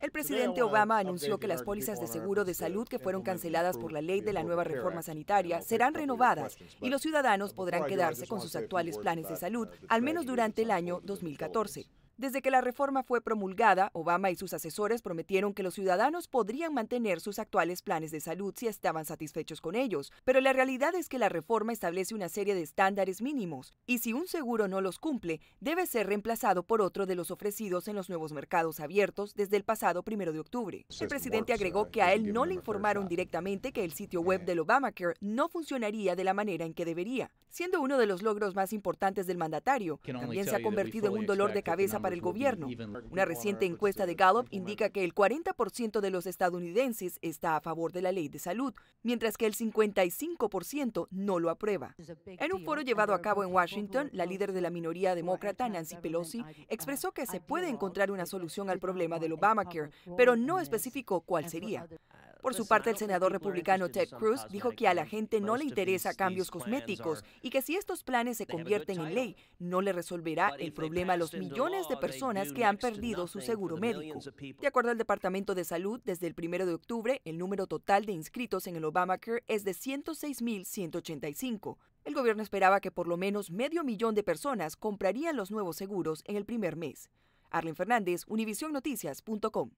El pues presidente Obama anunció que las pólizas de seguro de salud que fueron canceladas por la ley de la nueva reforma sanitaria serán renovadas y los ciudadanos podrán quedarse con sus actuales planes de salud al menos durante el año 2014. Desde que la reforma fue promulgada, Obama y sus asesores prometieron que los ciudadanos podrían mantener sus actuales planes de salud si estaban satisfechos con ellos, pero la realidad es que la reforma establece una serie de estándares mínimos, y si un seguro no los cumple, debe ser reemplazado por otro de los ofrecidos en los nuevos mercados abiertos desde el pasado primero de octubre. El presidente agregó eh, que a él no le informaron directamente que el sitio web del Obamacare no funcionaría de la manera en que debería, siendo uno de los logros más importantes del mandatario. También se ha convertido en un dolor de cabeza para el gobierno. Una reciente encuesta de Gallup indica que el 40% de los estadounidenses está a favor de la ley de salud, mientras que el 55% no lo aprueba. En un foro llevado a cabo en Washington, la líder de la minoría demócrata, Nancy Pelosi, expresó que se puede encontrar una solución al problema del Obamacare, pero no especificó cuál sería. Por pues su parte, el senador republicano Ted Cruz dijo que a la gente no le interesa cambios cosméticos y que si estos planes se convierten en ley, no le resolverá el problema a los millones de personas que han perdido su seguro médico. De acuerdo al Departamento de Salud, desde el 1 de octubre, el número total de inscritos en el Obamacare es de 106.185. El gobierno esperaba que por lo menos medio millón de personas comprarían los nuevos seguros en el primer mes. Arlen Fernández, univisionnoticias.com.